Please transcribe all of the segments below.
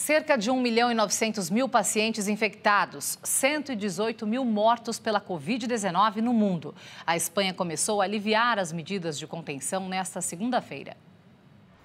Cerca de 1 milhão e 900 mil pacientes infectados, 118 mil mortos pela Covid-19 no mundo. A Espanha começou a aliviar as medidas de contenção nesta segunda-feira.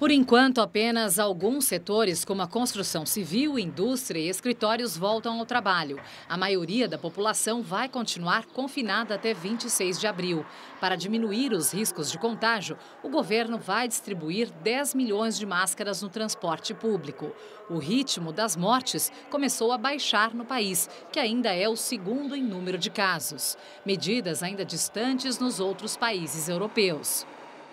Por enquanto, apenas alguns setores, como a construção civil, indústria e escritórios, voltam ao trabalho. A maioria da população vai continuar confinada até 26 de abril. Para diminuir os riscos de contágio, o governo vai distribuir 10 milhões de máscaras no transporte público. O ritmo das mortes começou a baixar no país, que ainda é o segundo em número de casos. Medidas ainda distantes nos outros países europeus.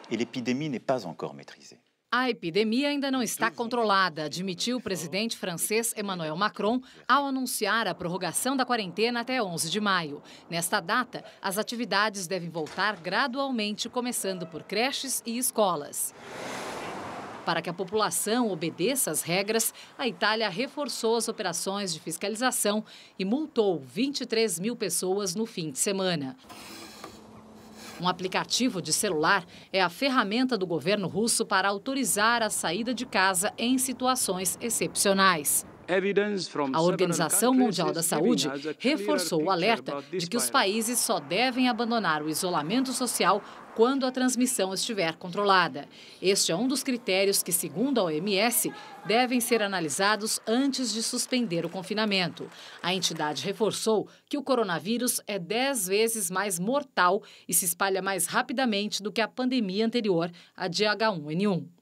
E l'épidémie n'est pas encore maîtrisée. A epidemia ainda não está uhum. controlada, admitiu o presidente francês Emmanuel Macron ao anunciar a prorrogação da quarentena até 11 de maio. Nesta data, as atividades devem voltar gradualmente, começando por creches e escolas. Para que a população obedeça às regras, a Itália reforçou as operações de fiscalização e multou 23 mil pessoas no fim de semana. Um aplicativo de celular é a ferramenta do governo russo para autorizar a saída de casa em situações excepcionais. A Organização Mundial da Saúde reforçou o alerta de que os países só devem abandonar o isolamento social quando a transmissão estiver controlada. Este é um dos critérios que, segundo a OMS, devem ser analisados antes de suspender o confinamento. A entidade reforçou que o coronavírus é 10 vezes mais mortal e se espalha mais rapidamente do que a pandemia anterior, a de H1N1.